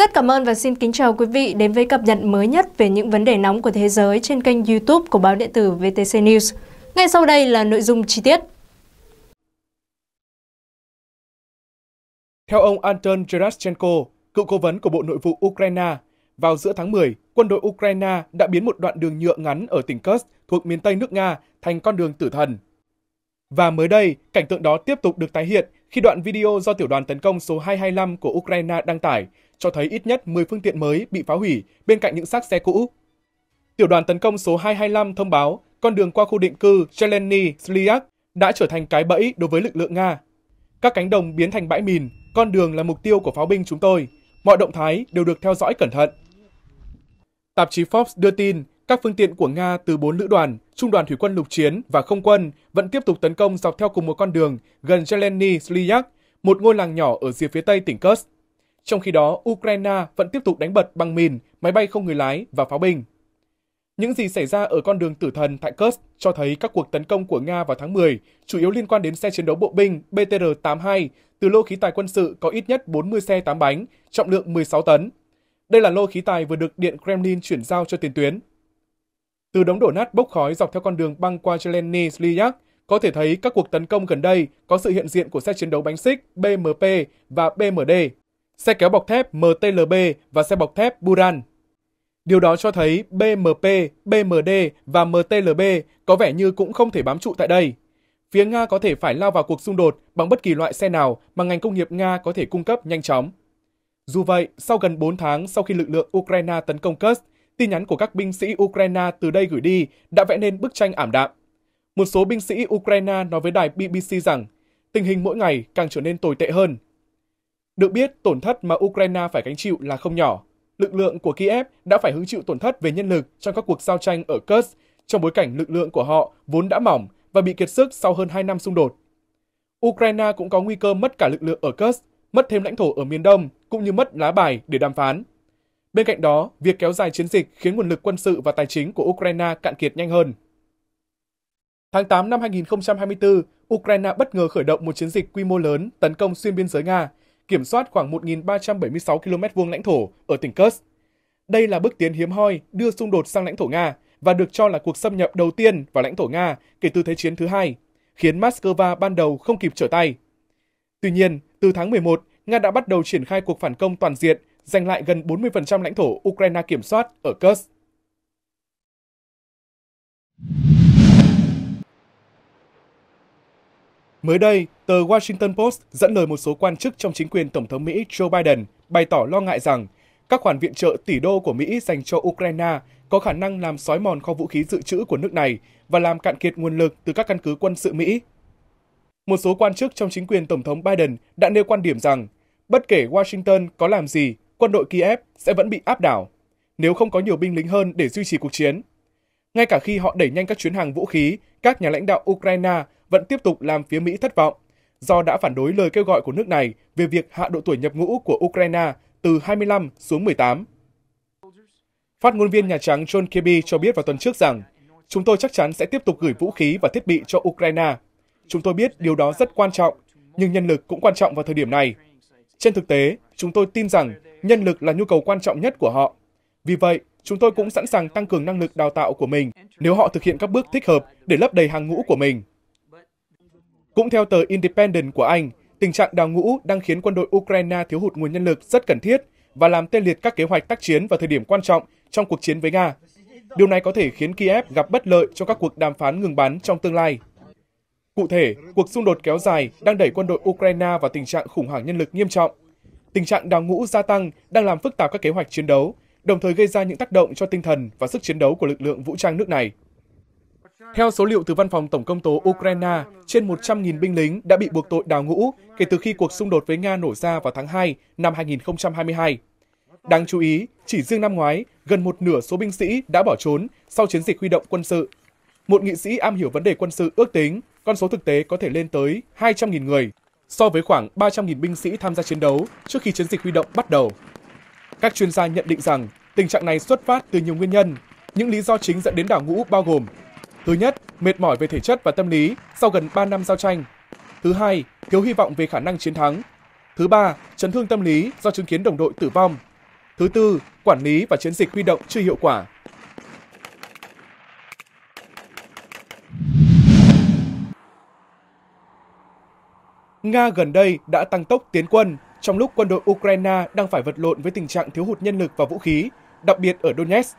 Rất cảm ơn và xin kính chào quý vị đến với cập nhật mới nhất về những vấn đề nóng của thế giới trên kênh YouTube của báo điện tử VTC News. Ngay sau đây là nội dung chi tiết. Theo ông Anton Geraschenko, cựu cố vấn của Bộ Nội vụ Ukraine, vào giữa tháng 10, quân đội Ukraine đã biến một đoạn đường nhựa ngắn ở tỉnh Kursk thuộc miền Tây nước Nga thành con đường tử thần. Và mới đây, cảnh tượng đó tiếp tục được tái hiện khi đoạn video do tiểu đoàn tấn công số 225 của Ukraine đăng tải cho thấy ít nhất 10 phương tiện mới bị phá hủy bên cạnh những xác xe cũ. Tiểu đoàn tấn công số 225 thông báo con đường qua khu định cư Cheleny Sliak đã trở thành cái bẫy đối với lực lượng Nga. Các cánh đồng biến thành bãi mìn, con đường là mục tiêu của pháo binh chúng tôi. Mọi động thái đều được theo dõi cẩn thận. Tạp chí Forbes đưa tin các phương tiện của Nga từ 4 lữ đoàn, trung đoàn thủy quân lục chiến và không quân vẫn tiếp tục tấn công dọc theo cùng một con đường gần Jeleny Sliak, một ngôi làng nhỏ ở rìa phía tây tỉnh Kursk. Trong khi đó, Ukraine vẫn tiếp tục đánh bật bằng mìn, máy bay không người lái và pháo binh. Những gì xảy ra ở con đường tử thần tại Kursk cho thấy các cuộc tấn công của Nga vào tháng 10 chủ yếu liên quan đến xe chiến đấu bộ binh BTR-82 từ lô khí tài quân sự có ít nhất 40 xe 8 bánh, trọng lượng 16 tấn. Đây là lô khí tài vừa được Điện Kremlin chuyển giao cho tiền tuyến. Từ đống đổ nát bốc khói dọc theo con đường băng qua Zeleny Slyak, có thể thấy các cuộc tấn công gần đây có sự hiện diện của xe chiến đấu bánh xích BMP và BMD xe kéo bọc thép MTLB và xe bọc thép Buran. Điều đó cho thấy BMP, BMD và MTLB có vẻ như cũng không thể bám trụ tại đây. Phía Nga có thể phải lao vào cuộc xung đột bằng bất kỳ loại xe nào mà ngành công nghiệp Nga có thể cung cấp nhanh chóng. Dù vậy, sau gần 4 tháng sau khi lực lượng Ukraine tấn công Kursk, tin nhắn của các binh sĩ Ukraine từ đây gửi đi đã vẽ nên bức tranh ảm đạm. Một số binh sĩ Ukraine nói với đài BBC rằng tình hình mỗi ngày càng trở nên tồi tệ hơn – được biết, tổn thất mà Ukraine phải gánh chịu là không nhỏ. Lực lượng của Kiev đã phải hứng chịu tổn thất về nhân lực trong các cuộc giao tranh ở Kursk, trong bối cảnh lực lượng của họ vốn đã mỏng và bị kiệt sức sau hơn 2 năm xung đột. Ukraine cũng có nguy cơ mất cả lực lượng ở Kursk, mất thêm lãnh thổ ở miền Đông, cũng như mất lá bài để đàm phán. Bên cạnh đó, việc kéo dài chiến dịch khiến nguồn lực quân sự và tài chính của Ukraine cạn kiệt nhanh hơn. Tháng 8 năm 2024, Ukraine bất ngờ khởi động một chiến dịch quy mô lớn tấn công xuyên biên giới Nga, kiểm soát khoảng 1.376 km vuông lãnh thổ ở tỉnh Kursk. Đây là bước tiến hiếm hoi đưa xung đột sang lãnh thổ Nga và được cho là cuộc xâm nhập đầu tiên vào lãnh thổ Nga kể từ Thế chiến thứ hai, khiến Moscow ban đầu không kịp trở tay. Tuy nhiên, từ tháng 11, Nga đã bắt đầu triển khai cuộc phản công toàn diện, giành lại gần 40% lãnh thổ Ukraine kiểm soát ở Kursk. Mới đây, Tờ Washington Post dẫn lời một số quan chức trong chính quyền Tổng thống Mỹ Joe Biden bày tỏ lo ngại rằng các khoản viện trợ tỷ đô của Mỹ dành cho Ukraine có khả năng làm sói mòn kho vũ khí dự trữ của nước này và làm cạn kiệt nguồn lực từ các căn cứ quân sự Mỹ. Một số quan chức trong chính quyền Tổng thống Biden đã nêu quan điểm rằng bất kể Washington có làm gì, quân đội Kiev sẽ vẫn bị áp đảo nếu không có nhiều binh lính hơn để duy trì cuộc chiến. Ngay cả khi họ đẩy nhanh các chuyến hàng vũ khí, các nhà lãnh đạo Ukraine vẫn tiếp tục làm phía Mỹ thất vọng do đã phản đối lời kêu gọi của nước này về việc hạ độ tuổi nhập ngũ của Ukraine từ 25 xuống 18. Phát ngôn viên Nhà Trắng John Kirby cho biết vào tuần trước rằng, chúng tôi chắc chắn sẽ tiếp tục gửi vũ khí và thiết bị cho Ukraine. Chúng tôi biết điều đó rất quan trọng, nhưng nhân lực cũng quan trọng vào thời điểm này. Trên thực tế, chúng tôi tin rằng nhân lực là nhu cầu quan trọng nhất của họ. Vì vậy, chúng tôi cũng sẵn sàng tăng cường năng lực đào tạo của mình nếu họ thực hiện các bước thích hợp để lấp đầy hàng ngũ của mình. Cũng theo tờ Independent của Anh, tình trạng đào ngũ đang khiến quân đội Ukraine thiếu hụt nguồn nhân lực rất cần thiết và làm tê liệt các kế hoạch tác chiến vào thời điểm quan trọng trong cuộc chiến với Nga. Điều này có thể khiến Kiev gặp bất lợi cho các cuộc đàm phán ngừng bắn trong tương lai. Cụ thể, cuộc xung đột kéo dài đang đẩy quân đội Ukraine vào tình trạng khủng hoảng nhân lực nghiêm trọng. Tình trạng đào ngũ gia tăng đang làm phức tạp các kế hoạch chiến đấu, đồng thời gây ra những tác động cho tinh thần và sức chiến đấu của lực lượng vũ trang nước này. Theo số liệu từ Văn phòng Tổng công tố Ukraine, trên 100.000 binh lính đã bị buộc tội đào ngũ kể từ khi cuộc xung đột với Nga nổ ra vào tháng 2 năm 2022. Đáng chú ý, chỉ riêng năm ngoái, gần một nửa số binh sĩ đã bỏ trốn sau chiến dịch huy động quân sự. Một nghị sĩ am hiểu vấn đề quân sự ước tính con số thực tế có thể lên tới 200.000 người, so với khoảng 300.000 binh sĩ tham gia chiến đấu trước khi chiến dịch huy động bắt đầu. Các chuyên gia nhận định rằng tình trạng này xuất phát từ nhiều nguyên nhân. Những lý do chính dẫn đến đảo ngũ bao gồm Thứ nhất, mệt mỏi về thể chất và tâm lý sau gần 3 năm giao tranh. Thứ hai, thiếu hy vọng về khả năng chiến thắng. Thứ ba, chấn thương tâm lý do chứng kiến đồng đội tử vong. Thứ tư, quản lý và chiến dịch huy động chưa hiệu quả. Nga gần đây đã tăng tốc tiến quân, trong lúc quân đội Ukraine đang phải vật lộn với tình trạng thiếu hụt nhân lực và vũ khí, đặc biệt ở Donetsk.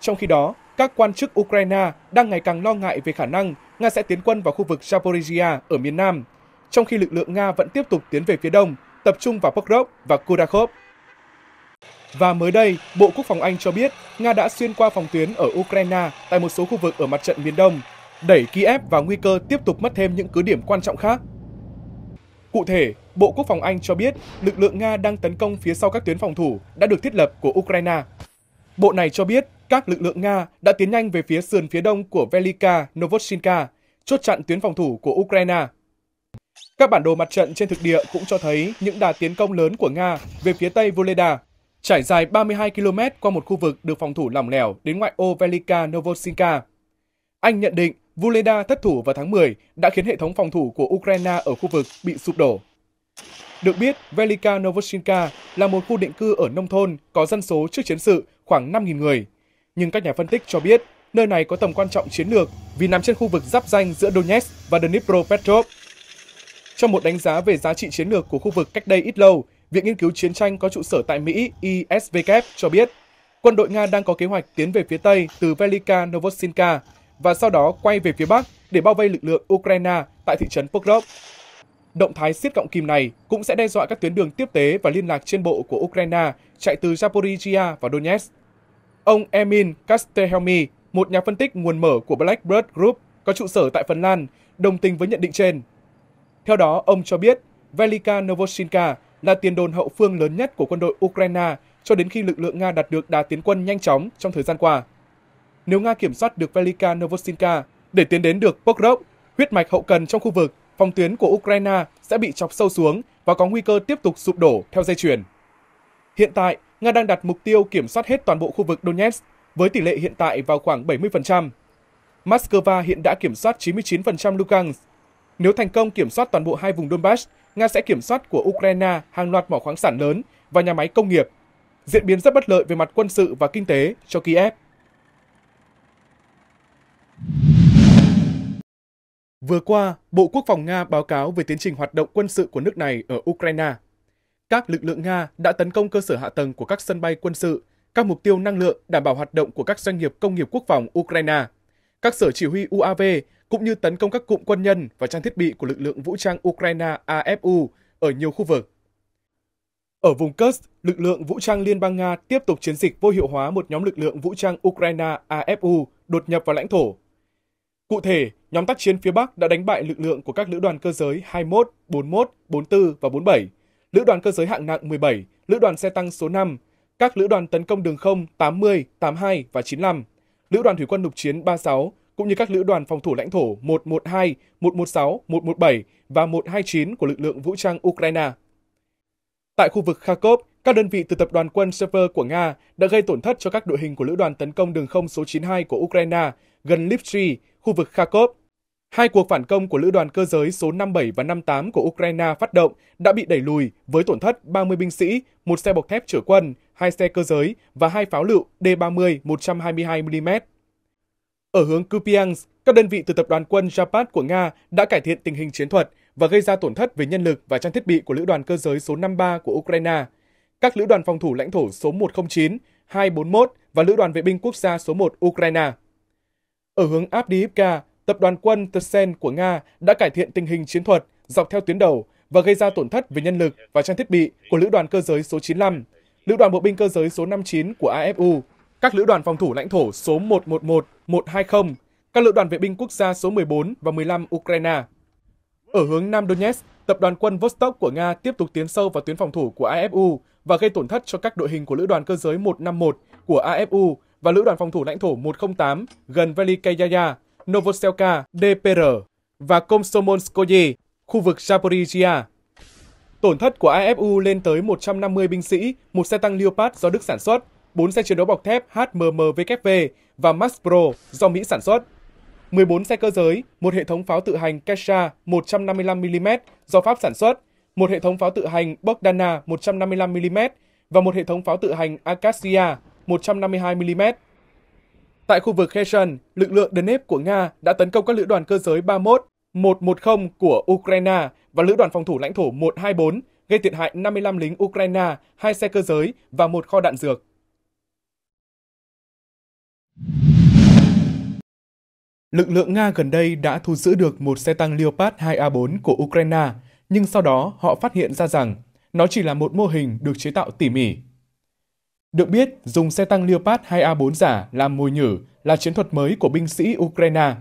Trong khi đó, các quan chức Ukraine đang ngày càng lo ngại về khả năng Nga sẽ tiến quân vào khu vực Zaporizhia ở miền Nam, trong khi lực lượng Nga vẫn tiếp tục tiến về phía đông, tập trung vào Pokrovsk và Kurakhov. Và mới đây, Bộ Quốc phòng Anh cho biết Nga đã xuyên qua phòng tuyến ở Ukraine tại một số khu vực ở mặt trận miền Đông, đẩy Kiev vào nguy cơ tiếp tục mất thêm những cứ điểm quan trọng khác. Cụ thể, Bộ Quốc phòng Anh cho biết lực lượng Nga đang tấn công phía sau các tuyến phòng thủ đã được thiết lập của Ukraine. Bộ này cho biết các lực lượng Nga đã tiến nhanh về phía sườn phía đông của Velika Novoshinka, chốt chặn tuyến phòng thủ của Ukraine. Các bản đồ mặt trận trên thực địa cũng cho thấy những đà tiến công lớn của Nga về phía tây Voleda, trải dài 32 km qua một khu vực được phòng thủ lỏng lẻo đến ngoại ô Velika Novoshinka. Anh nhận định Voleda thất thủ vào tháng 10 đã khiến hệ thống phòng thủ của Ukraine ở khu vực bị sụp đổ. Được biết, Velika Novoshinka là một khu định cư ở nông thôn có dân số trước chiến sự khoảng 5.000 người – nhưng các nhà phân tích cho biết nơi này có tầm quan trọng chiến lược vì nằm trên khu vực giáp danh giữa Donetsk và Dnipropetrovsk. Trong một đánh giá về giá trị chiến lược của khu vực cách đây ít lâu, Viện Nghiên cứu Chiến tranh có trụ sở tại Mỹ ISVK cho biết quân đội Nga đang có kế hoạch tiến về phía Tây từ Velika Novosinka và sau đó quay về phía Bắc để bao vây lực lượng Ukraine tại thị trấn Pokrov. Động thái siết cọng kìm này cũng sẽ đe dọa các tuyến đường tiếp tế và liên lạc trên bộ của Ukraine chạy từ Zaporizhia và Donetsk. Ông Emin Kastehelmi, một nhà phân tích nguồn mở của Blackbird Group có trụ sở tại Phần Lan, đồng tình với nhận định trên. Theo đó, ông cho biết Velika Novoshinka là tiền đồn hậu phương lớn nhất của quân đội Ukraine cho đến khi lực lượng Nga đạt được đà tiến quân nhanh chóng trong thời gian qua. Nếu Nga kiểm soát được Velika Novoshinka để tiến đến được Pokrov, huyết mạch hậu cần trong khu vực, phòng tuyến của Ukraine sẽ bị chọc sâu xuống và có nguy cơ tiếp tục sụp đổ theo dây chuyền. Hiện tại, Nga đang đặt mục tiêu kiểm soát hết toàn bộ khu vực Donetsk với tỷ lệ hiện tại vào khoảng 70%. Moscow hiện đã kiểm soát 99% Lugansk. Nếu thành công kiểm soát toàn bộ hai vùng Donbass, Nga sẽ kiểm soát của Ukraine hàng loạt mỏ khoáng sản lớn và nhà máy công nghiệp. Diễn biến rất bất lợi về mặt quân sự và kinh tế cho Kiev. Vừa qua, Bộ Quốc phòng Nga báo cáo về tiến trình hoạt động quân sự của nước này ở Ukraine các lực lượng Nga đã tấn công cơ sở hạ tầng của các sân bay quân sự, các mục tiêu năng lượng đảm bảo hoạt động của các doanh nghiệp công nghiệp quốc phòng Ukraine. Các sở chỉ huy UAV cũng như tấn công các cụm quân nhân và trang thiết bị của lực lượng vũ trang Ukraine AFU ở nhiều khu vực. Ở vùng Kursk, lực lượng vũ trang Liên bang Nga tiếp tục chiến dịch vô hiệu hóa một nhóm lực lượng vũ trang Ukraine AFU đột nhập vào lãnh thổ. Cụ thể, nhóm tác chiến phía Bắc đã đánh bại lực lượng của các lữ đoàn cơ giới 21, 41, 44 và 47 Lữ đoàn cơ giới hạng nặng 17, Lữ đoàn xe tăng số 5, các lữ đoàn tấn công đường không 80, 82 và 95, Lữ đoàn thủy quân lục chiến 36 cũng như các lữ đoàn phòng thủ lãnh thổ 112, 116, 117 và 129 của lực lượng vũ trang Ukraine. Tại khu vực Kharkov, các đơn vị từ tập đoàn quân Sever của Nga đã gây tổn thất cho các đội hình của lữ đoàn tấn công đường không số 92 của Ukraine gần Lipsy, khu vực Kharkov Hai cuộc phản công của lữ đoàn cơ giới số 57 và 58 của Ukraine phát động đã bị đẩy lùi với tổn thất 30 binh sĩ, một xe bọc thép chở quân, hai xe cơ giới và hai pháo lựu D-30 122mm. Ở hướng Kupiansk, các đơn vị từ tập đoàn quân Japat của Nga đã cải thiện tình hình chiến thuật và gây ra tổn thất về nhân lực và trang thiết bị của lữ đoàn cơ giới số 53 của Ukraine. Các lữ đoàn phòng thủ lãnh thổ số 109, 241 và lữ đoàn vệ binh quốc gia số 1 Ukraine. Ở hướng Abdiivka, tập đoàn quân Tersen của Nga đã cải thiện tình hình chiến thuật dọc theo tuyến đầu và gây ra tổn thất về nhân lực và trang thiết bị của lữ đoàn cơ giới số 95, lữ đoàn bộ binh cơ giới số 59 của AFU, các lữ đoàn phòng thủ lãnh thổ số 111, 120, các lữ đoàn vệ binh quốc gia số 14 và 15 Ukraine. Ở hướng Nam Donetsk, tập đoàn quân Vostok của Nga tiếp tục tiến sâu vào tuyến phòng thủ của AFU và gây tổn thất cho các đội hình của lữ đoàn cơ giới 151 của AFU và lữ đoàn phòng thủ lãnh thổ 108 gần Velikayaya Novoselka, DPR và Komsomolskoye, khu vực Zaporizhia. Tổn thất của IFU lên tới 150 binh sĩ, một xe tăng Leopard do Đức sản xuất, 4 xe chiến đấu bọc thép HMMVKV và Max Pro do Mỹ sản xuất. 14 xe cơ giới, một hệ thống pháo tự hành Kesha 155mm do Pháp sản xuất, một hệ thống pháo tự hành Bogdana 155mm và một hệ thống pháo tự hành Acacia 152mm. Tại khu vực Kherson, lực lượng Dnep của Nga đã tấn công các lữ đoàn cơ giới 31, 110 của Ukraine và lữ đoàn phòng thủ lãnh thổ 124, gây thiệt hại 55 lính Ukraine, hai xe cơ giới và một kho đạn dược. Lực lượng Nga gần đây đã thu giữ được một xe tăng Leopard 2A4 của Ukraine, nhưng sau đó họ phát hiện ra rằng nó chỉ là một mô hình được chế tạo tỉ mỉ được biết, dùng xe tăng Leopard 2A4 giả làm mồi nhử là chiến thuật mới của binh sĩ Ukraine.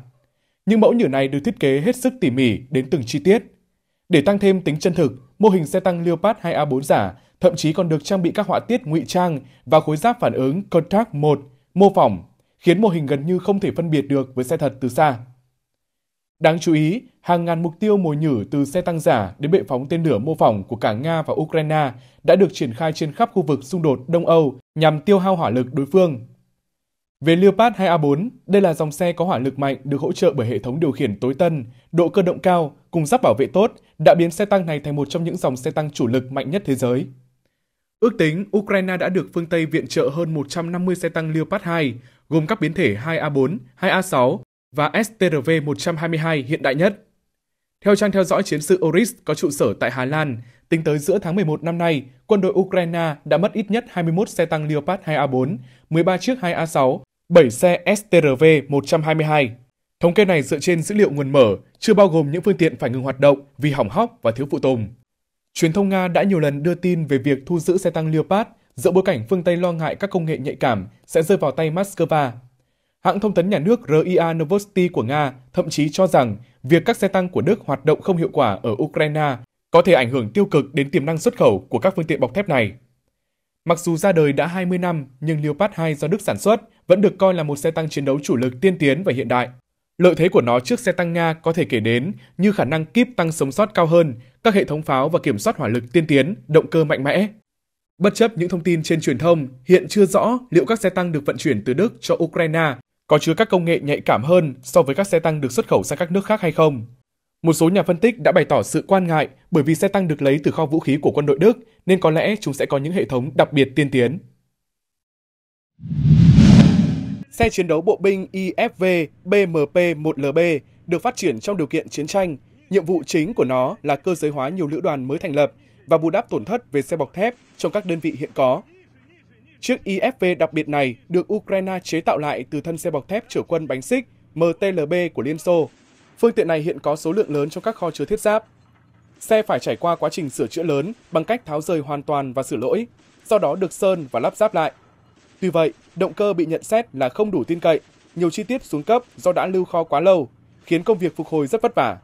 Những mẫu nhử này được thiết kế hết sức tỉ mỉ đến từng chi tiết. Để tăng thêm tính chân thực, mô hình xe tăng Leopard 2A4 giả thậm chí còn được trang bị các họa tiết ngụy trang và khối giáp phản ứng Contact 1 mô phỏng, khiến mô hình gần như không thể phân biệt được với xe thật từ xa. Đáng chú ý, hàng ngàn mục tiêu mồi nhử từ xe tăng giả đến bệ phóng tên lửa mô phỏng của cả Nga và Ukraine đã được triển khai trên khắp khu vực xung đột Đông Âu nhằm tiêu hao hỏa lực đối phương. Về Leopard 2A4, đây là dòng xe có hỏa lực mạnh được hỗ trợ bởi hệ thống điều khiển tối tân, độ cơ động cao cùng giáp bảo vệ tốt đã biến xe tăng này thành một trong những dòng xe tăng chủ lực mạnh nhất thế giới. Ước tính, Ukraine đã được phương Tây viện trợ hơn 150 xe tăng Leopard 2, gồm các biến thể 2A4, 2A6 và STRV-122 hiện đại nhất. Theo trang theo dõi chiến sự Oris có trụ sở tại Hà Lan, tính tới giữa tháng 11 năm nay, quân đội Ukraine đã mất ít nhất 21 xe tăng Leopard 2A4, 13 chiếc 2A6, 7 xe STRV-122. Thống kê này dựa trên dữ liệu nguồn mở, chưa bao gồm những phương tiện phải ngừng hoạt động vì hỏng hóc và thiếu phụ tùng. Truyền thông Nga đã nhiều lần đưa tin về việc thu giữ xe tăng Leopard giữa bối cảnh phương Tây lo ngại các công nghệ nhạy cảm sẽ rơi vào tay Moscow Hãng thông tấn nhà nước RIA Novosti của Nga thậm chí cho rằng việc các xe tăng của Đức hoạt động không hiệu quả ở Ukraine có thể ảnh hưởng tiêu cực đến tiềm năng xuất khẩu của các phương tiện bọc thép này. Mặc dù ra đời đã 20 năm, nhưng Leopard 2 do Đức sản xuất vẫn được coi là một xe tăng chiến đấu chủ lực tiên tiến và hiện đại. Lợi thế của nó trước xe tăng Nga có thể kể đến như khả năng kíp tăng sống sót cao hơn, các hệ thống pháo và kiểm soát hỏa lực tiên tiến, động cơ mạnh mẽ. Bất chấp những thông tin trên truyền thông, hiện chưa rõ liệu các xe tăng được vận chuyển từ Đức cho Ukraine có chứa các công nghệ nhạy cảm hơn so với các xe tăng được xuất khẩu sang các nước khác hay không. Một số nhà phân tích đã bày tỏ sự quan ngại bởi vì xe tăng được lấy từ kho vũ khí của quân đội Đức nên có lẽ chúng sẽ có những hệ thống đặc biệt tiên tiến. Xe chiến đấu bộ binh IFV BMP-1LB được phát triển trong điều kiện chiến tranh. Nhiệm vụ chính của nó là cơ giới hóa nhiều lữ đoàn mới thành lập và bù đắp tổn thất về xe bọc thép trong các đơn vị hiện có. Chiếc IFV đặc biệt này được Ukraine chế tạo lại từ thân xe bọc thép chở quân bánh xích MTLB của Liên Xô. Phương tiện này hiện có số lượng lớn trong các kho chứa thiết giáp. Xe phải trải qua quá trình sửa chữa lớn bằng cách tháo rời hoàn toàn và sửa lỗi, sau đó được sơn và lắp ráp lại. Tuy vậy, động cơ bị nhận xét là không đủ tin cậy, nhiều chi tiết xuống cấp do đã lưu kho quá lâu, khiến công việc phục hồi rất vất vả.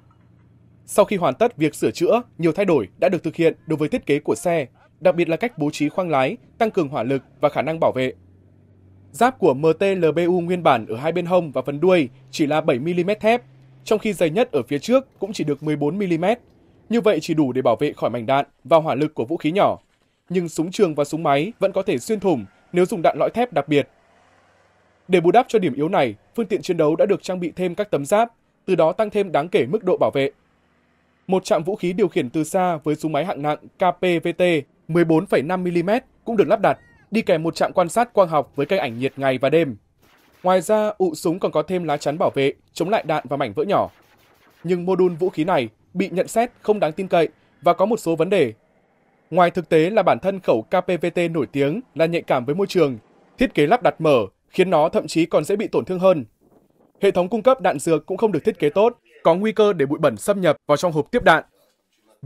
Sau khi hoàn tất việc sửa chữa, nhiều thay đổi đã được thực hiện đối với thiết kế của xe đặc biệt là cách bố trí khoang lái, tăng cường hỏa lực và khả năng bảo vệ. Giáp của MTLBU nguyên bản ở hai bên hông và phần đuôi chỉ là 7mm thép, trong khi dày nhất ở phía trước cũng chỉ được 14mm. Như vậy chỉ đủ để bảo vệ khỏi mảnh đạn và hỏa lực của vũ khí nhỏ. Nhưng súng trường và súng máy vẫn có thể xuyên thủng nếu dùng đạn lõi thép đặc biệt. Để bù đắp cho điểm yếu này, phương tiện chiến đấu đã được trang bị thêm các tấm giáp, từ đó tăng thêm đáng kể mức độ bảo vệ. Một trạm vũ khí điều khiển từ xa với súng máy hạng nặng KPVT 14,5mm cũng được lắp đặt, đi kèm một trạm quan sát quang học với cây ảnh nhiệt ngày và đêm. Ngoài ra, ụ súng còn có thêm lá chắn bảo vệ, chống lại đạn và mảnh vỡ nhỏ. Nhưng mô đun vũ khí này bị nhận xét không đáng tin cậy và có một số vấn đề. Ngoài thực tế là bản thân khẩu KPVT nổi tiếng là nhạy cảm với môi trường, thiết kế lắp đặt mở khiến nó thậm chí còn dễ bị tổn thương hơn. Hệ thống cung cấp đạn dược cũng không được thiết kế tốt, có nguy cơ để bụi bẩn xâm nhập vào trong hộp tiếp đạn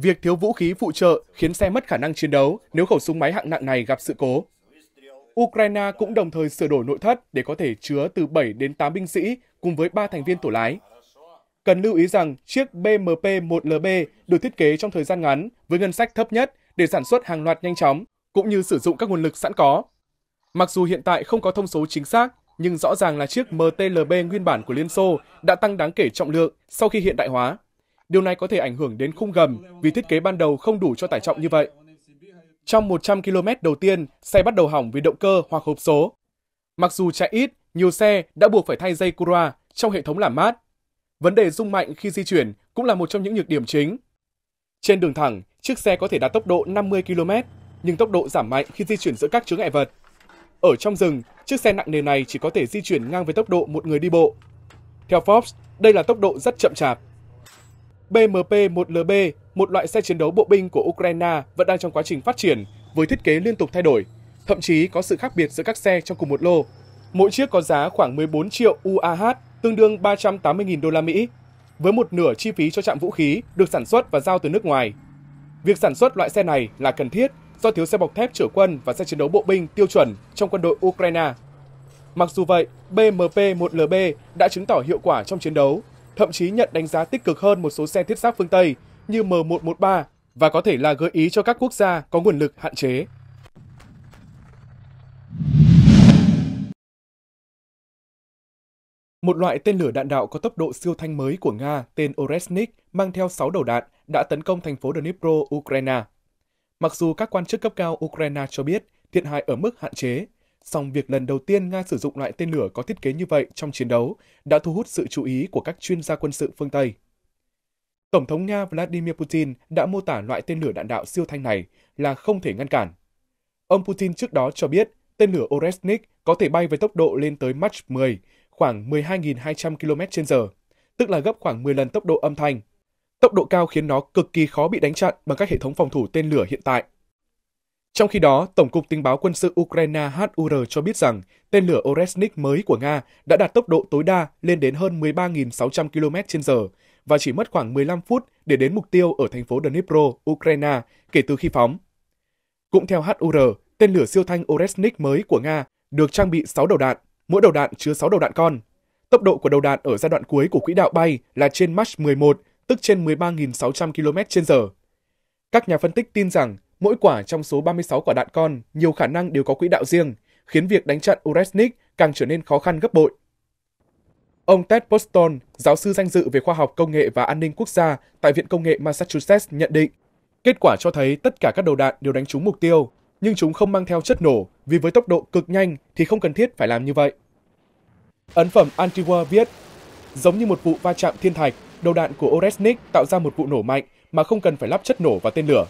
Việc thiếu vũ khí phụ trợ khiến xe mất khả năng chiến đấu nếu khẩu súng máy hạng nặng này gặp sự cố. Ukraine cũng đồng thời sửa đổi nội thất để có thể chứa từ 7 đến 8 binh sĩ cùng với 3 thành viên tổ lái. Cần lưu ý rằng chiếc BMP-1LB được thiết kế trong thời gian ngắn với ngân sách thấp nhất để sản xuất hàng loạt nhanh chóng, cũng như sử dụng các nguồn lực sẵn có. Mặc dù hiện tại không có thông số chính xác, nhưng rõ ràng là chiếc MTLB nguyên bản của Liên Xô đã tăng đáng kể trọng lượng sau khi hiện đại hóa. Điều này có thể ảnh hưởng đến khung gầm vì thiết kế ban đầu không đủ cho tải trọng như vậy. Trong 100 km đầu tiên, xe bắt đầu hỏng vì động cơ hoặc hộp số. Mặc dù chạy ít, nhiều xe đã buộc phải thay dây cura trong hệ thống làm mát. Vấn đề rung mạnh khi di chuyển cũng là một trong những nhược điểm chính. Trên đường thẳng, chiếc xe có thể đạt tốc độ 50 km, nhưng tốc độ giảm mạnh khi di chuyển giữa các chướng ngại vật. Ở trong rừng, chiếc xe nặng nề này chỉ có thể di chuyển ngang với tốc độ một người đi bộ. Theo Forbes, đây là tốc độ rất chậm chạp. BMP-1LB, một loại xe chiến đấu bộ binh của Ukraine vẫn đang trong quá trình phát triển với thiết kế liên tục thay đổi, thậm chí có sự khác biệt giữa các xe trong cùng một lô. Mỗi chiếc có giá khoảng 14 triệu UAH, tương đương 380.000 đô la Mỹ, với một nửa chi phí cho trạm vũ khí được sản xuất và giao từ nước ngoài. Việc sản xuất loại xe này là cần thiết do thiếu xe bọc thép chở quân và xe chiến đấu bộ binh tiêu chuẩn trong quân đội Ukraine. Mặc dù vậy, BMP-1LB đã chứng tỏ hiệu quả trong chiến đấu thậm chí nhận đánh giá tích cực hơn một số xe thiết giáp phương Tây như M113 và có thể là gợi ý cho các quốc gia có nguồn lực hạn chế. Một loại tên lửa đạn đạo có tốc độ siêu thanh mới của Nga tên Oresnik mang theo 6 đầu đạn đã tấn công thành phố Dnipro, Ukraine. Mặc dù các quan chức cấp cao Ukraine cho biết thiệt hại ở mức hạn chế, song việc lần đầu tiên Nga sử dụng loại tên lửa có thiết kế như vậy trong chiến đấu đã thu hút sự chú ý của các chuyên gia quân sự phương Tây. Tổng thống Nga Vladimir Putin đã mô tả loại tên lửa đạn đạo siêu thanh này là không thể ngăn cản. Ông Putin trước đó cho biết tên lửa Oresnik có thể bay với tốc độ lên tới Mach 10, khoảng 12.200 km h tức là gấp khoảng 10 lần tốc độ âm thanh. Tốc độ cao khiến nó cực kỳ khó bị đánh chặn bằng các hệ thống phòng thủ tên lửa hiện tại. Trong khi đó, Tổng cục Tình báo quân sự Ukraine HUR cho biết rằng tên lửa Oresnik mới của Nga đã đạt tốc độ tối đa lên đến hơn 13.600 km h và chỉ mất khoảng 15 phút để đến mục tiêu ở thành phố Dnipro, Ukraine kể từ khi phóng. Cũng theo HUR, tên lửa siêu thanh Oresnik mới của Nga được trang bị 6 đầu đạn, mỗi đầu đạn chứa 6 đầu đạn con. Tốc độ của đầu đạn ở giai đoạn cuối của quỹ đạo bay là trên Mach 11, tức trên 13.600 km h Các nhà phân tích tin rằng Mỗi quả trong số 36 quả đạn con nhiều khả năng đều có quỹ đạo riêng, khiến việc đánh chặn Uresnik càng trở nên khó khăn gấp bội. Ông Ted Poston, giáo sư danh dự về khoa học công nghệ và an ninh quốc gia tại Viện Công nghệ Massachusetts nhận định, kết quả cho thấy tất cả các đầu đạn đều đánh trúng mục tiêu, nhưng chúng không mang theo chất nổ vì với tốc độ cực nhanh thì không cần thiết phải làm như vậy. Ấn phẩm Antiwar viết, giống như một vụ va chạm thiên thạch, đầu đạn của Oresnik tạo ra một vụ nổ mạnh mà không cần phải lắp chất nổ và tên lửa,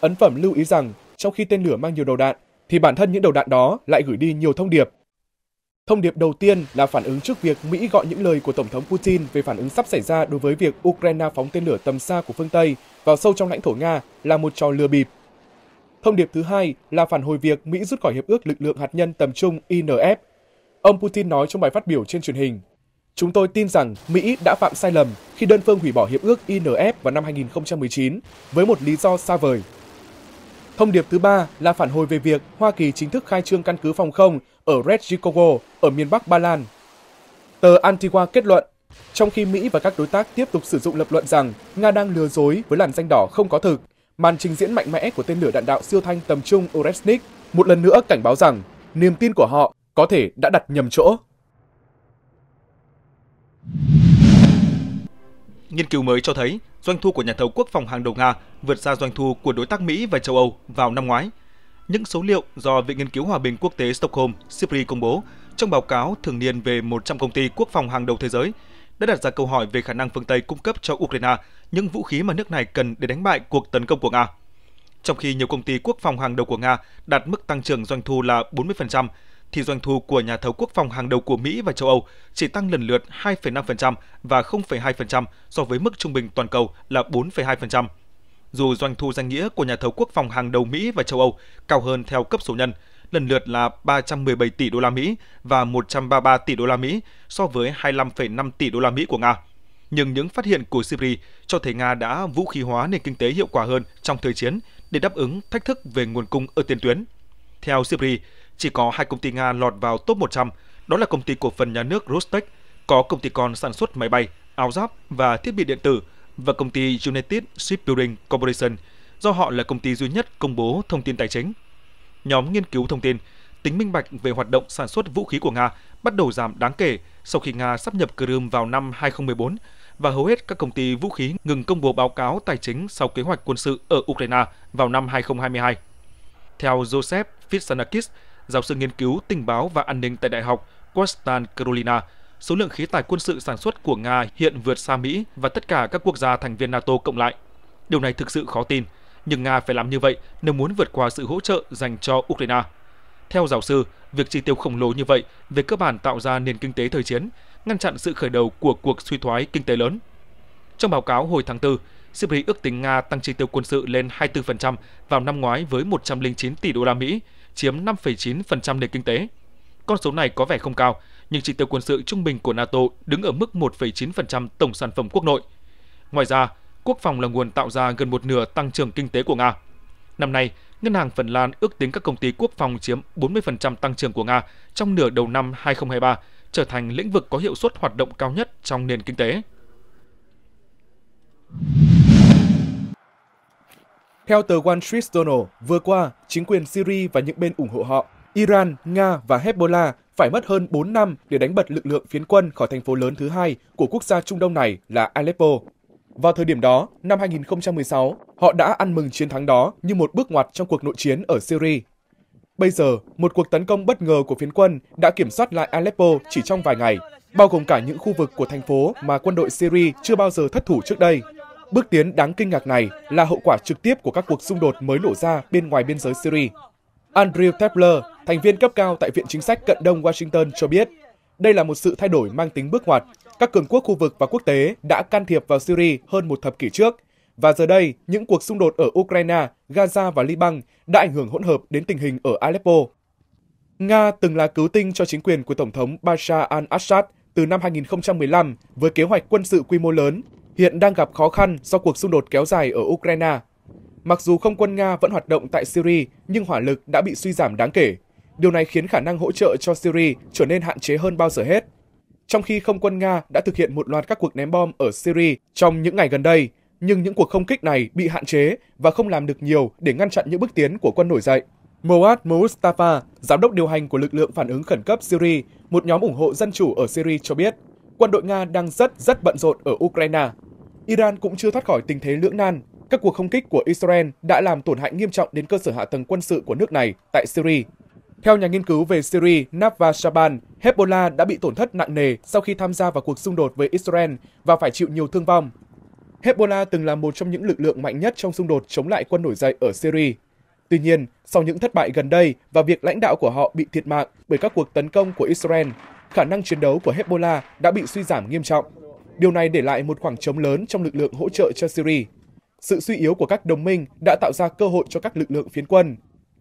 Ấn phẩm lưu ý rằng, trong khi tên lửa mang nhiều đầu đạn, thì bản thân những đầu đạn đó lại gửi đi nhiều thông điệp. Thông điệp đầu tiên là phản ứng trước việc Mỹ gọi những lời của Tổng thống Putin về phản ứng sắp xảy ra đối với việc Ukraine phóng tên lửa tầm xa của phương Tây vào sâu trong lãnh thổ Nga là một trò lừa bịp. Thông điệp thứ hai là phản hồi việc Mỹ rút khỏi Hiệp ước Lực lượng Hạt nhân tầm trung INF. Ông Putin nói trong bài phát biểu trên truyền hình, Chúng tôi tin rằng Mỹ đã phạm sai lầm khi đơn phương hủy bỏ Hiệp ước INF vào năm 2019 với một lý do xa vời. Thông điệp thứ ba là phản hồi về việc Hoa Kỳ chính thức khai trương căn cứ phòng không ở Redjikowo ở miền Bắc Ba Lan. Tờ Antigua kết luận, trong khi Mỹ và các đối tác tiếp tục sử dụng lập luận rằng Nga đang lừa dối với làn danh đỏ không có thực, màn trình diễn mạnh mẽ của tên lửa đạn đạo siêu thanh tầm trung Oresnik một lần nữa cảnh báo rằng niềm tin của họ có thể đã đặt nhầm chỗ. Nghiên cứu mới cho thấy doanh thu của nhà thầu quốc phòng hàng đầu Nga vượt xa doanh thu của đối tác Mỹ và châu Âu vào năm ngoái. Những số liệu do Viện Nghiên cứu Hòa bình Quốc tế Stockholm SIPRI công bố trong báo cáo thường niên về 100 công ty quốc phòng hàng đầu thế giới đã đặt ra câu hỏi về khả năng phương Tây cung cấp cho Ukraine những vũ khí mà nước này cần để đánh bại cuộc tấn công của Nga. Trong khi nhiều công ty quốc phòng hàng đầu của Nga đạt mức tăng trưởng doanh thu là 40%, thì doanh thu của nhà thầu quốc phòng hàng đầu của Mỹ và châu Âu chỉ tăng lần lượt 2,5% và 0,2% so với mức trung bình toàn cầu là 4,2%. Dù doanh thu danh nghĩa của nhà thầu quốc phòng hàng đầu Mỹ và châu Âu cao hơn theo cấp số nhân, lần lượt là 317 tỷ đô la Mỹ và 133 tỷ đô la Mỹ so với 25,5 tỷ đô la Mỹ của Nga. Nhưng những phát hiện của Syria cho thấy Nga đã vũ khí hóa nền kinh tế hiệu quả hơn trong thời chiến để đáp ứng thách thức về nguồn cung ở tiền tuyến. Theo Syria, chỉ có hai công ty Nga lọt vào top 100, đó là công ty cổ phần nhà nước Rostec, có công ty con sản xuất máy bay, áo giáp và thiết bị điện tử và công ty United Shipbuilding Corporation, do họ là công ty duy nhất công bố thông tin tài chính. Nhóm nghiên cứu thông tin tính minh bạch về hoạt động sản xuất vũ khí của Nga bắt đầu giảm đáng kể sau khi Nga sắp nhập Crimea vào năm 2014 và hầu hết các công ty vũ khí ngừng công bố báo cáo tài chính sau kế hoạch quân sự ở Ukraine vào năm 2022. Theo Joseph Fitsanakis, giáo sư nghiên cứu tình báo và an ninh tại Đại học Western Carolina, số lượng khí tài quân sự sản xuất của Nga hiện vượt xa Mỹ và tất cả các quốc gia thành viên NATO cộng lại. Điều này thực sự khó tin, nhưng Nga phải làm như vậy nếu muốn vượt qua sự hỗ trợ dành cho Ukraine. Theo giáo sư, việc chi tiêu khổng lồ như vậy về cơ bản tạo ra nền kinh tế thời chiến, ngăn chặn sự khởi đầu của cuộc suy thoái kinh tế lớn. Trong báo cáo hồi tháng 4, Syria ước tính Nga tăng chi tiêu quân sự lên 24% vào năm ngoái với 109 tỷ đô la Mỹ, chiếm 5,9% nền kinh tế. Con số này có vẻ không cao, nhưng chỉ tiêu quân sự trung bình của NATO đứng ở mức 1,9% tổng sản phẩm quốc nội. Ngoài ra, quốc phòng là nguồn tạo ra gần một nửa tăng trưởng kinh tế của Nga. Năm nay, Ngân hàng Phần Lan ước tính các công ty quốc phòng chiếm 40% tăng trưởng của Nga trong nửa đầu năm 2023, trở thành lĩnh vực có hiệu suất hoạt động cao nhất trong nền kinh tế. Theo tờ Wall Street Journal, vừa qua, chính quyền Syria và những bên ủng hộ họ, Iran, Nga và Hezbollah phải mất hơn 4 năm để đánh bật lực lượng phiến quân khỏi thành phố lớn thứ hai của quốc gia Trung Đông này là Aleppo. Vào thời điểm đó, năm 2016, họ đã ăn mừng chiến thắng đó như một bước ngoặt trong cuộc nội chiến ở Syria. Bây giờ, một cuộc tấn công bất ngờ của phiến quân đã kiểm soát lại Aleppo chỉ trong vài ngày, bao gồm cả những khu vực của thành phố mà quân đội Syria chưa bao giờ thất thủ trước đây. Bước tiến đáng kinh ngạc này là hậu quả trực tiếp của các cuộc xung đột mới nổ ra bên ngoài biên giới Syria. Andrew Tepler, thành viên cấp cao tại Viện Chính sách Cận Đông Washington cho biết, đây là một sự thay đổi mang tính bước ngoặt. Các cường quốc khu vực và quốc tế đã can thiệp vào Syria hơn một thập kỷ trước, và giờ đây, những cuộc xung đột ở Ukraine, Gaza và Liban đã ảnh hưởng hỗn hợp đến tình hình ở Aleppo. Nga từng là cứu tinh cho chính quyền của Tổng thống Bashar al-Assad từ năm 2015 với kế hoạch quân sự quy mô lớn hiện đang gặp khó khăn do cuộc xung đột kéo dài ở Ukraine. Mặc dù không quân Nga vẫn hoạt động tại Syria, nhưng hỏa lực đã bị suy giảm đáng kể. Điều này khiến khả năng hỗ trợ cho Syria trở nên hạn chế hơn bao giờ hết. Trong khi không quân Nga đã thực hiện một loạt các cuộc ném bom ở Syria trong những ngày gần đây, nhưng những cuộc không kích này bị hạn chế và không làm được nhiều để ngăn chặn những bước tiến của quân nổi dậy. Moad Mustafa, giám đốc điều hành của lực lượng phản ứng khẩn cấp Syria, một nhóm ủng hộ dân chủ ở Syria cho biết, quân đội Nga đang rất rất bận rộn ở Ukraine. Iran cũng chưa thoát khỏi tình thế lưỡng nan. Các cuộc không kích của Israel đã làm tổn hại nghiêm trọng đến cơ sở hạ tầng quân sự của nước này tại Syria. Theo nhà nghiên cứu về Syria Nava Shaban, Hezbollah đã bị tổn thất nặng nề sau khi tham gia vào cuộc xung đột với Israel và phải chịu nhiều thương vong. Hezbollah từng là một trong những lực lượng mạnh nhất trong xung đột chống lại quân nổi dậy ở Syria. Tuy nhiên, sau những thất bại gần đây và việc lãnh đạo của họ bị thiệt mạng bởi các cuộc tấn công của Israel, khả năng chiến đấu của Hezbollah đã bị suy giảm nghiêm trọng. Điều này để lại một khoảng trống lớn trong lực lượng hỗ trợ cho Syria. Sự suy yếu của các đồng minh đã tạo ra cơ hội cho các lực lượng phiến quân.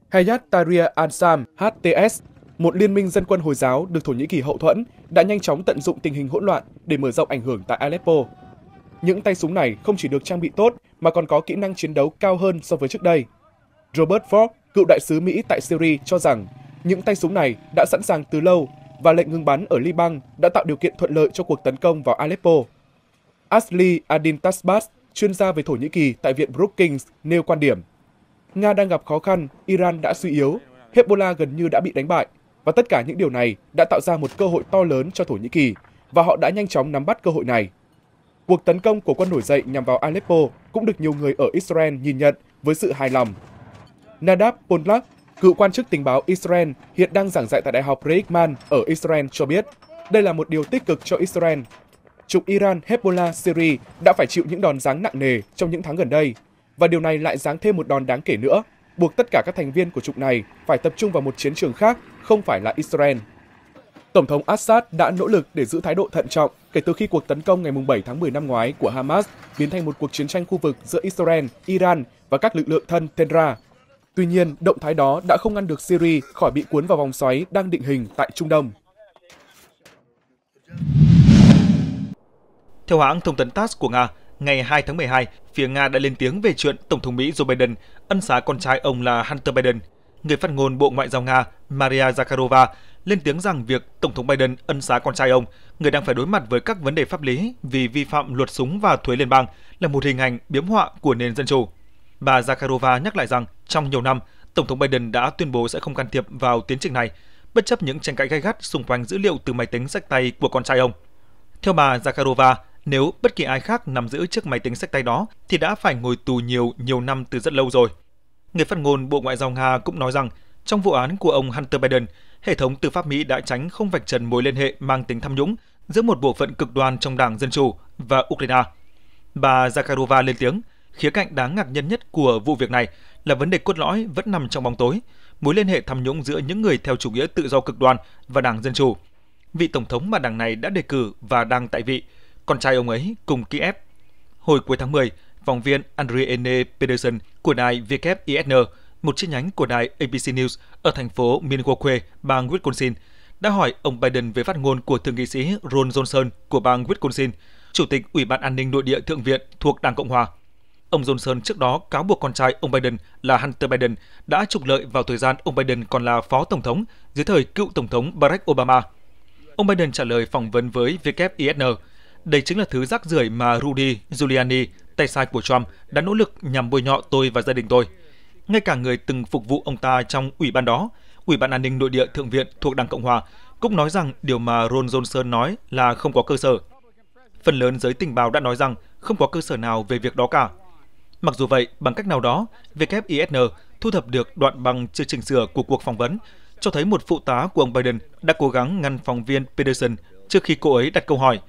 Hayat Tahrir al-Sham (HTS), một liên minh dân quân Hồi giáo được Thổ Nhĩ Kỳ hậu thuẫn, đã nhanh chóng tận dụng tình hình hỗn loạn để mở rộng ảnh hưởng tại Aleppo. Những tay súng này không chỉ được trang bị tốt mà còn có kỹ năng chiến đấu cao hơn so với trước đây. Robert Ford, cựu đại sứ Mỹ tại Syria cho rằng những tay súng này đã sẵn sàng từ lâu và lệnh ngừng bắn ở Liban đã tạo điều kiện thuận lợi cho cuộc tấn công vào Aleppo. Ashley Adin Tasbas, chuyên gia về Thổ Nhĩ Kỳ tại Viện Brookings, nêu quan điểm. Nga đang gặp khó khăn, Iran đã suy yếu, Hezbollah gần như đã bị đánh bại, và tất cả những điều này đã tạo ra một cơ hội to lớn cho Thổ Nhĩ Kỳ, và họ đã nhanh chóng nắm bắt cơ hội này. Cuộc tấn công của quân nổi dậy nhằm vào Aleppo cũng được nhiều người ở Israel nhìn nhận với sự hài lòng. Nadab Polak, cựu quan chức tình báo Israel hiện đang giảng dạy tại Đại học Reichman ở Israel cho biết đây là một điều tích cực cho Israel. Trục Iran Hezbollah Syria đã phải chịu những đòn giáng nặng nề trong những tháng gần đây, và điều này lại giáng thêm một đòn đáng kể nữa, buộc tất cả các thành viên của trục này phải tập trung vào một chiến trường khác, không phải là Israel. Tổng thống Assad đã nỗ lực để giữ thái độ thận trọng kể từ khi cuộc tấn công ngày 7 tháng 10 năm ngoái của Hamas biến thành một cuộc chiến tranh khu vực giữa Israel, Iran và các lực lượng thân Tenra Tuy nhiên, động thái đó đã không ngăn được Syria khỏi bị cuốn vào vòng xoáy đang định hình tại Trung Đông. Theo hãng thông tấn TASS của Nga, ngày 2 tháng 12, phía Nga đã lên tiếng về chuyện Tổng thống Mỹ Joe Biden ân xá con trai ông là Hunter Biden. Người phát ngôn Bộ Ngoại giao Nga Maria Zakharova lên tiếng rằng việc Tổng thống Biden ân xá con trai ông, người đang phải đối mặt với các vấn đề pháp lý vì vi phạm luật súng và thuế liên bang, là một hình ảnh biếm họa của nền dân chủ. Bà Zakharova nhắc lại rằng trong nhiều năm, Tổng thống Biden đã tuyên bố sẽ không can thiệp vào tiến trình này, bất chấp những tranh cãi gay gắt xung quanh dữ liệu từ máy tính sách tay của con trai ông. Theo bà Zakharova, nếu bất kỳ ai khác nắm giữ chiếc máy tính sách tay đó thì đã phải ngồi tù nhiều nhiều năm từ rất lâu rồi. Người phát ngôn Bộ Ngoại giao Nga cũng nói rằng trong vụ án của ông Hunter Biden, hệ thống tư pháp Mỹ đã tránh không vạch trần mối liên hệ mang tính tham nhũng giữa một bộ phận cực đoan trong Đảng Dân Chủ và Ukraine. Bà Zakharova lên tiếng – khía cạnh đáng ngạc nhiên nhất của vụ việc này là vấn đề cốt lõi vẫn nằm trong bóng tối, mối liên hệ tham nhũng giữa những người theo chủ nghĩa tự do cực đoan và Đảng Dân Chủ. Vị Tổng thống mà Đảng này đã đề cử và đang tại vị, con trai ông ấy cùng Kiev. Hồi cuối tháng 10, phóng viên Andrienne Pedersen của đài WISN, một chi nhánh của đài ABC News ở thành phố Milwaukee, bang Wisconsin, đã hỏi ông Biden về phát ngôn của Thượng nghị sĩ Ron Johnson của bang Wisconsin, Chủ tịch Ủy ban An ninh Nội địa Thượng viện thuộc Đảng Cộng Hòa – Ông Johnson trước đó cáo buộc con trai ông Biden là Hunter Biden đã trục lợi vào thời gian ông Biden còn là phó tổng thống dưới thời cựu tổng thống Barack Obama. Ông Biden trả lời phỏng vấn với WISN, đây chính là thứ rác rưởi mà Rudy Giuliani, tay sai của Trump, đã nỗ lực nhằm bôi nhọ tôi và gia đình tôi. Ngay cả người từng phục vụ ông ta trong ủy ban đó, Ủy ban An ninh Nội địa Thượng viện thuộc Đảng Cộng Hòa, cũng nói rằng điều mà Ron Johnson nói là không có cơ sở. Phần lớn giới tình báo đã nói rằng không có cơ sở nào về việc đó cả. Mặc dù vậy, bằng cách nào đó, WISN thu thập được đoạn bằng chưa chỉnh sửa của cuộc phỏng vấn, cho thấy một phụ tá của ông Biden đã cố gắng ngăn phóng viên Peterson trước khi cô ấy đặt câu hỏi.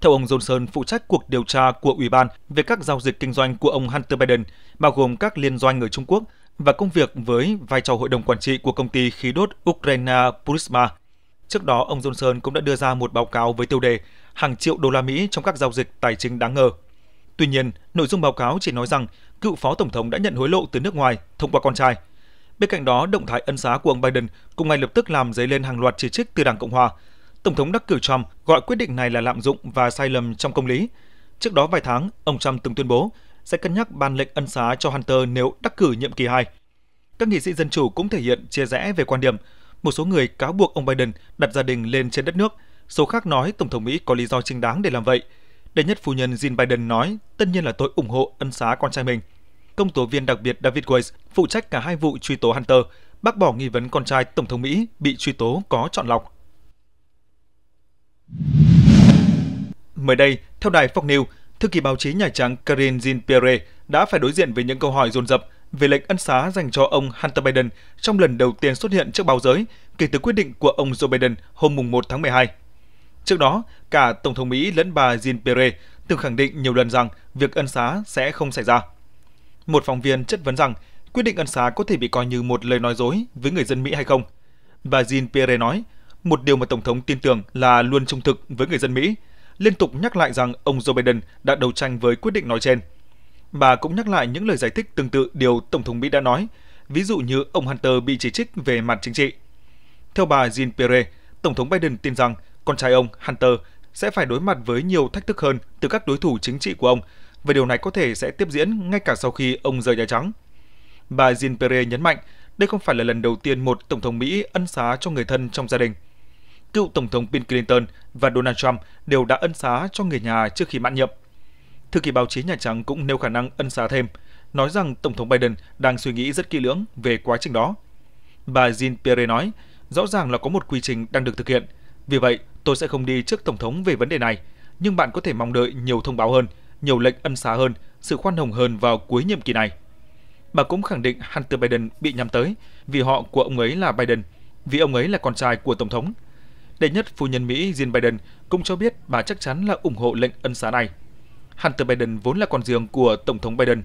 Theo ông Johnson phụ trách cuộc điều tra của Ủy ban về các giao dịch kinh doanh của ông Hunter Biden, bao gồm các liên doanh người Trung Quốc và công việc với vai trò hội đồng quản trị của công ty khí đốt Ukraine Burisma. Trước đó, ông Johnson cũng đã đưa ra một báo cáo với tiêu đề Hàng triệu đô la Mỹ trong các giao dịch tài chính đáng ngờ. Tuy nhiên, nội dung báo cáo chỉ nói rằng cựu phó tổng thống đã nhận hối lộ từ nước ngoài thông qua con trai. Bên cạnh đó, động thái ân xá của ông Biden cùng ngày lập tức làm dấy lên hàng loạt chỉ trích từ Đảng Cộng hòa. Tổng thống đắc cử Trump gọi quyết định này là lạm dụng và sai lầm trong công lý. Trước đó vài tháng, ông Trump từng tuyên bố sẽ cân nhắc ban lệnh ân xá cho Hunter nếu đắc cử nhiệm kỳ 2. Các nghị sĩ dân chủ cũng thể hiện chia rẽ về quan điểm. Một số người cáo buộc ông Biden đặt gia đình lên trên đất nước, số khác nói Tổng thống Mỹ có lý do chính đáng để làm vậy – Đệ nhất phu nhân Jill Biden nói, tất nhiên là tôi ủng hộ ân xá con trai mình. Công tố viên đặc biệt David Weiss phụ trách cả hai vụ truy tố Hunter, bác bỏ nghi vấn con trai Tổng thống Mỹ bị truy tố có chọn lọc. Mới đây, theo đài Fox News, thư ký báo chí Nhà Trắng Karine Jean-Pierre đã phải đối diện với những câu hỏi dồn dập về lệnh ân xá dành cho ông Hunter Biden trong lần đầu tiên xuất hiện trước báo giới kể từ quyết định của ông Joe Biden hôm 1 tháng 12. Trước đó, cả Tổng thống Mỹ lẫn bà Jean Pierre từng khẳng định nhiều lần rằng việc ân xá sẽ không xảy ra. Một phóng viên chất vấn rằng quyết định ân xá có thể bị coi như một lời nói dối với người dân Mỹ hay không. Bà Jean Pierre nói, một điều mà Tổng thống tin tưởng là luôn trung thực với người dân Mỹ, liên tục nhắc lại rằng ông Joe Biden đã đấu tranh với quyết định nói trên. Bà cũng nhắc lại những lời giải thích tương tự điều Tổng thống Mỹ đã nói, ví dụ như ông Hunter bị chỉ trích về mặt chính trị. Theo bà Jean Pierre, Tổng thống Biden tin rằng con trai ông, Hunter, sẽ phải đối mặt với nhiều thách thức hơn từ các đối thủ chính trị của ông và điều này có thể sẽ tiếp diễn ngay cả sau khi ông rời Nhà Trắng. Bà Jean Pere nhấn mạnh, đây không phải là lần đầu tiên một Tổng thống Mỹ ân xá cho người thân trong gia đình. Cựu Tổng thống Bill Clinton và Donald Trump đều đã ân xá cho người nhà trước khi mãn nhiệm. Thư ký báo chí Nhà Trắng cũng nêu khả năng ân xá thêm, nói rằng Tổng thống Biden đang suy nghĩ rất kỹ lưỡng về quá trình đó. Bà Jean pere nói, rõ ràng là có một quy trình đang được thực hiện. Vì vậy, Tôi sẽ không đi trước Tổng thống về vấn đề này, nhưng bạn có thể mong đợi nhiều thông báo hơn, nhiều lệnh ân xá hơn, sự khoan hồng hơn vào cuối nhiệm kỳ này. Bà cũng khẳng định Hunter Biden bị nhắm tới vì họ của ông ấy là Biden, vì ông ấy là con trai của Tổng thống. Đệ nhất phu nhân Mỹ Jill Biden cũng cho biết bà chắc chắn là ủng hộ lệnh ân xá này. Hunter Biden vốn là con riêng của Tổng thống Biden.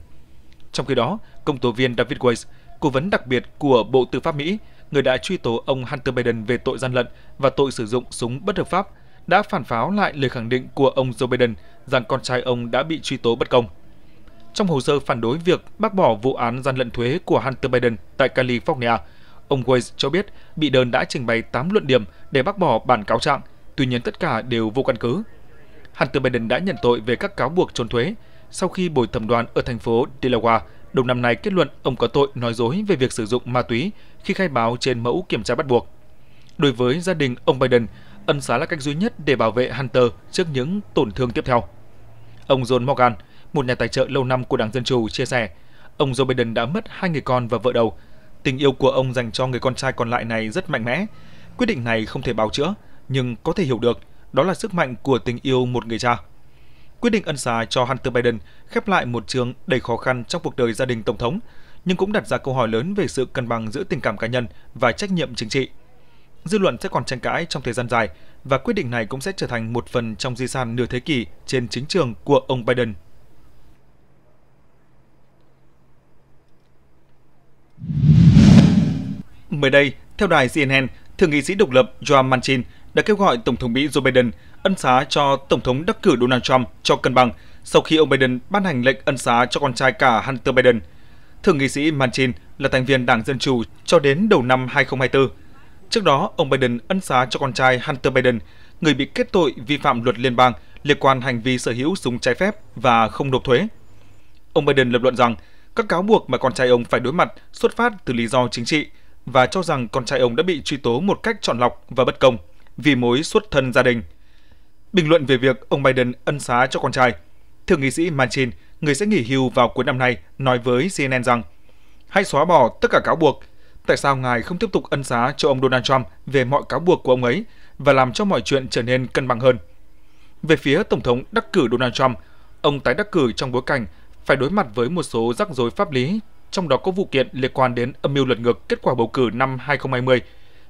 Trong khi đó, công tố viên David Weiss, cố vấn đặc biệt của Bộ Tư pháp Mỹ, người đã truy tố ông Hunter Biden về tội gian lận và tội sử dụng súng bất hợp pháp, đã phản pháo lại lời khẳng định của ông Joe Biden rằng con trai ông đã bị truy tố bất công. Trong hồ sơ phản đối việc bác bỏ vụ án gian lận thuế của Hunter Biden tại California, ông Weiss cho biết bị đơn đã trình bày 8 luận điểm để bác bỏ bản cáo trạng, tuy nhiên tất cả đều vô căn cứ. Hunter Biden đã nhận tội về các cáo buộc trốn thuế sau khi bồi thẩm đoàn ở thành phố Delaware đầu năm nay kết luận ông có tội nói dối về việc sử dụng ma túy khi khai báo trên mẫu kiểm tra bắt buộc. Đối với gia đình ông Biden, ân xá là cách duy nhất để bảo vệ Hunter trước những tổn thương tiếp theo. Ông John Morgan, một nhà tài trợ lâu năm của Đảng Dân Chủ, chia sẻ, ông Joe Biden đã mất hai người con và vợ đầu. Tình yêu của ông dành cho người con trai còn lại này rất mạnh mẽ. Quyết định này không thể bào chữa, nhưng có thể hiểu được, đó là sức mạnh của tình yêu một người cha. Quyết định ân xá cho Hunter Biden khép lại một chương đầy khó khăn trong cuộc đời gia đình Tổng thống, nhưng cũng đặt ra câu hỏi lớn về sự cân bằng giữa tình cảm cá nhân và trách nhiệm chính trị. Dư luận sẽ còn tranh cãi trong thời gian dài và quyết định này cũng sẽ trở thành một phần trong di sản nửa thế kỷ trên chính trường của ông Biden. Mới đây, theo đài CNN, Thượng nghị sĩ độc lập Joe Manchin đã kêu gọi Tổng thống Mỹ Joe Biden ân xá cho Tổng thống đắc cử Donald Trump cho cân bằng sau khi ông Biden ban hành lệnh ân xá cho con trai cả Hunter Biden – thượng nghị sĩ Manchin là thành viên Đảng Dân Chủ cho đến đầu năm 2024. Trước đó, ông Biden ân xá cho con trai Hunter Biden, người bị kết tội vi phạm luật liên bang liên quan hành vi sở hữu súng trái phép và không nộp thuế. Ông Biden lập luận rằng các cáo buộc mà con trai ông phải đối mặt xuất phát từ lý do chính trị và cho rằng con trai ông đã bị truy tố một cách chọn lọc và bất công vì mối xuất thân gia đình. Bình luận về việc ông Biden ân xá cho con trai, thượng nghị sĩ Manchin người sẽ nghỉ hưu vào cuối năm nay, nói với CNN rằng Hãy xóa bỏ tất cả cáo buộc. Tại sao ngài không tiếp tục ân xá cho ông Donald Trump về mọi cáo buộc của ông ấy và làm cho mọi chuyện trở nên cân bằng hơn? Về phía Tổng thống đắc cử Donald Trump, ông tái đắc cử trong bối cảnh phải đối mặt với một số rắc rối pháp lý, trong đó có vụ kiện liên quan đến âm mưu lật ngược kết quả bầu cử năm 2020,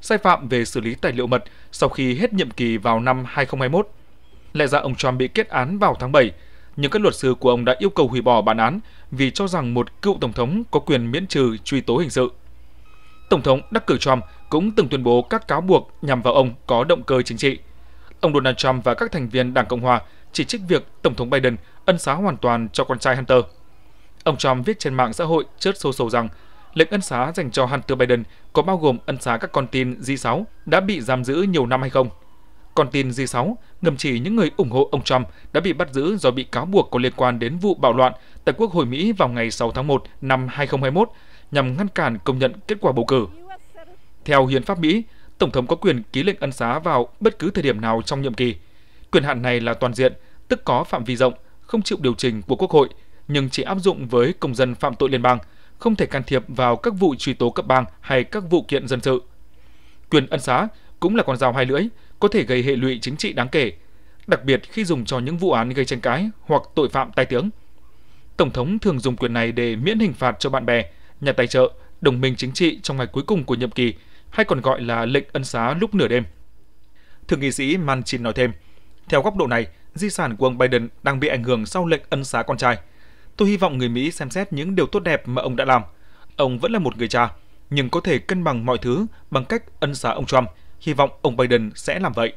sai phạm về xử lý tài liệu mật sau khi hết nhiệm kỳ vào năm 2021. Lẽ ra ông Trump bị kết án vào tháng 7, nhưng các luật sư của ông đã yêu cầu hủy bỏ bản án vì cho rằng một cựu tổng thống có quyền miễn trừ truy tố hình sự. Tổng thống đắc cử Trump cũng từng tuyên bố các cáo buộc nhằm vào ông có động cơ chính trị. Ông Donald Trump và các thành viên Đảng Cộng hòa chỉ trích việc Tổng thống Biden ân xá hoàn toàn cho con trai Hunter. Ông Trump viết trên mạng xã hội chớt xô sầu rằng lệnh ân xá dành cho Hunter Biden có bao gồm ân xá các con tin G6 đã bị giam giữ nhiều năm hay không. Còn tin G6, ngầm chỉ những người ủng hộ ông Trump đã bị bắt giữ do bị cáo buộc có liên quan đến vụ bạo loạn tại Quốc hội Mỹ vào ngày 6 tháng 1 năm 2021 nhằm ngăn cản công nhận kết quả bầu cử. Theo hiến pháp Mỹ, Tổng thống có quyền ký lệnh ân xá vào bất cứ thời điểm nào trong nhiệm kỳ. Quyền hạn này là toàn diện, tức có phạm vi rộng, không chịu điều chỉnh của Quốc hội, nhưng chỉ áp dụng với công dân phạm tội liên bang, không thể can thiệp vào các vụ truy tố cấp bang hay các vụ kiện dân sự. Quyền ân xá cũng là con dao hai lưỡi, có thể gây hệ lụy chính trị đáng kể, đặc biệt khi dùng cho những vụ án gây tranh cãi hoặc tội phạm tai tiếng. Tổng thống thường dùng quyền này để miễn hình phạt cho bạn bè, nhà tài trợ, đồng minh chính trị trong ngày cuối cùng của nhiệm kỳ, hay còn gọi là lệnh ân xá lúc nửa đêm. Thượng nghị sĩ Manchin nói thêm, theo góc độ này, di sản của ông Biden đang bị ảnh hưởng sau lệnh ân xá con trai. Tôi hy vọng người Mỹ xem xét những điều tốt đẹp mà ông đã làm. Ông vẫn là một người cha, nhưng có thể cân bằng mọi thứ bằng cách ân xá ông Trump – hy vọng ông Biden sẽ làm vậy.